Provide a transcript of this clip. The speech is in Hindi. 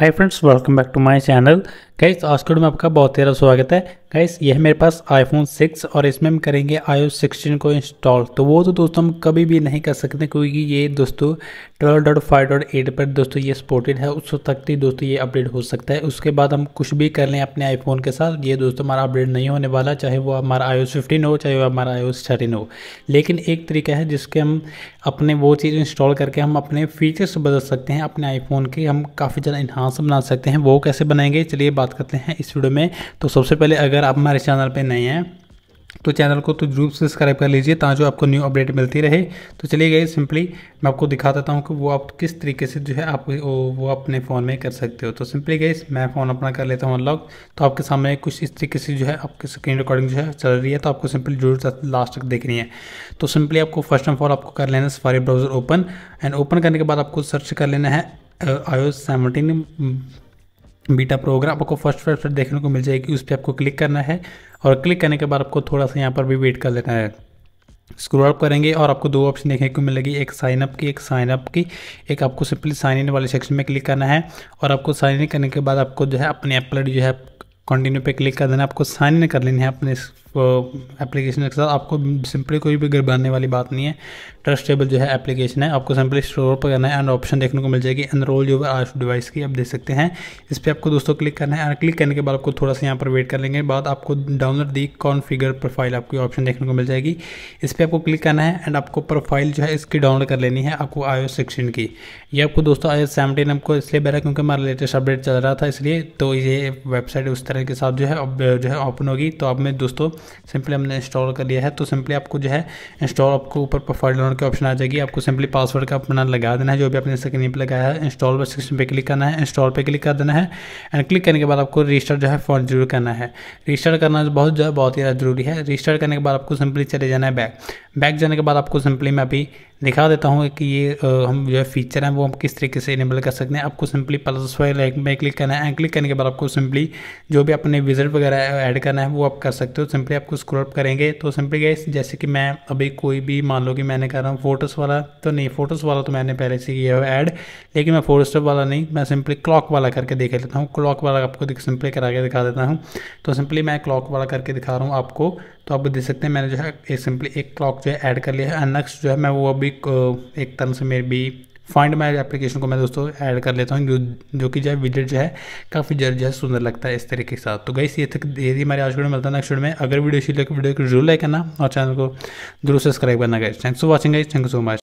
hi friends welcome back to my channel कैस आज के में आपका बहुत तेरा स्वागत है गैस यह मेरे पास आईफोन 6 और इसमें हम करेंगे आई ओ सिक्सटीन को इंस्टॉल तो वो तो दोस्तों हम कभी भी नहीं कर सकते क्योंकि ये दोस्तों twelve dot five dot eight पर दोस्तों ये सपोर्टेड है उस तक ही दोस्तों ये अपडेट हो सकता है उसके बाद हम कुछ भी कर लें अपने आईफोन के साथ ये दोस्तों हमारा अपडेट नहीं होने वाला चाहे वो हमारा आई ओ फिफ्टीन हो चाहे वो हमारा आई ओ थर्टीन हो लेकिन एक तरीका है जिसके हम अपने वो चीज़ इंस्टॉल करके हम अपने फीचर्स बदल सकते हैं अपने आईफोन के हम काफ़ी ज़्यादा इन्हांस बना सकते हैं वो कैसे बनाएंगे चलिए बात करते हैं इस वीडियो में तो सबसे पहले अगर अगर आप हमारे चैनल पर नए हैं तो चैनल को तो जरूर सब्सक्राइब कर लीजिए ताकि आपको न्यू अपडेट मिलती रहे तो चलिए गए सिंपली मैं आपको दिखा देता हूँ कि वो आप किस तरीके से जो है आप वो अपने फ़ोन में कर सकते हो तो सिंपली गए मैं फ़ोन अपना कर लेता हूँ अनलॉक तो आपके सामने कुछ इस तरीके से जो है आपकी स्क्रीन रिकॉर्डिंग जो है चल रही है तो आपको सिंपली जरूर लास्ट तक देखनी है तो सिंपली आपको फर्स्ट ऑफ ऑल आपको कर लेना है Safari browser open and open करने के बाद आपको सर्च कर लेना है आई सेवनटीन बीटा प्रोग्राम आपको फर्स्ट फर्स्ट देखने को मिल जाएगी उस पर आपको क्लिक करना है और क्लिक करने के बाद आपको थोड़ा सा यहाँ पर भी वेट कर लेना है स्क्रोल अप करेंगे और आपको दो ऑप्शन देखने को मिलेगी एक साइन अप की एक साइन अप की एक आपको सिंपली साइन इन वाले सेक्शन में क्लिक करना है और आपको साइन इन करने के बाद आपको जो है अपने एप्लड जो है कंटिन्यू पे क्लिक कर देना आपको साइन इन कर लेनी है अपने एप्लीकेशन के साथ आपको सिंपली कोई भी गिरबाने वाली बात नहीं है ट्रस्टेबल जो है एप्लीकेशन है आपको सिंपली स्टोर पर करना है एंड ऑप्शन देखने को मिल जाएगी एनरोल जो है आज डिवाइस की आप देख सकते हैं इस पर आपको दोस्तों क्लिक करना है और क्लिक करने के बाद आपको थोड़ा सा यहाँ पर वेट कर लेंगे बाद आपको डाउनलोड दी कॉन्फिगर प्रोफाइल आपकी ऑप्शन देखने को मिल जाएगी इस पर आपको क्लिक करना है एंड आपको प्रोफाइल जो है इसकी डाउनलोड कर लेनी है आपको आई सिक्सटीन की ये आपको दोस्तों आई सेवनटीन आपको इसलिए बेहतर क्योंकि हमारा लेटेस्ट अपडेट चल रहा था इसलिए तो ये वेबसाइट उस तरह के साथ जो है जो है ओपन होगी तो आप में दोस्तों सिंपली हमने इंस्टॉल कर लिया है तो सिंपली आपको जो है इंस्टॉल आपको ऊपर प्रोफाइल डाउनलोड की ऑप्शन आ जाएगी आपको सिंपली पासवर्ड का अपना लगा देना है जो भी आपने स्क्रीन पर लगाया है इंस्टॉल पर सेक्शन पर क्लिक करना है इंस्टॉल पर क्लिक कर देना है एंड क्लिक करने के बाद आपको रजिस्टर जो है फ़ोन जरूर करना है रजिस्टर करना बहुत जो बहुत ही ज़रूरी है रजिस्टर करने के बाद आपको सिंपली चले जाना है बैक बैक जाने के बाद आपको सिंपली मैं अभी दिखा देता हूँ कि ये हम जो है फीचर हैं वो हम किस तरीके से इनेबल कर सकते हैं आपको सिंपली प्लस लाइक में क्लिक करना है एंड क्लिक करने के बाद आपको सिंपली जो भी अपने विजिट वगैरह ऐड करना है वो आप कर सकते हो सिंपली सिंपली आपको स्क्रॉल अप करेंगे तो सिंपली गैस जैसे कि मैं अभी कोई भी मान लो कि मैंने कर रहा हूँ फोटोस वाला तो नहीं फोटोस वाला तो मैंने पहले से किया है ऐड लेकिन मैं फोटो स्टेप वाला नहीं मैं सिंपली क्लॉक वाला करके देख लेता हूँ क्लॉक वाला आपको सिंपली करा के दिखा देता हूँ तो सिंपली मैं क्लॉक वाला करके दिखा रहा हूँ आपको तो आप देख सकते हैं मैंने जो है सिंपली एक क्लॉक जो है ऐड कर लिया है एंड नेक्स्ट जो है मैं वो अभी एक तरह से भी फाइंड माई एप्लीकेशन को मैं दोस्तों ऐड कर लेता हूँ जो जो कि जो है विजिट जो है काफ़ी जर जो है सुंदर लगता है इस तरीके के साथ तो गई ये तक दी हमारे आज वीडियो मिलता है नेक्स्ट वीडियो में अगर वीडियो अच्छी लगे तो वीडियो को जरूर लाइक करना और चैनल को जरूर सब्सक्राइब करना गाइज थैंक्स फॉर वॉचिंग गई थैंक यू सो मच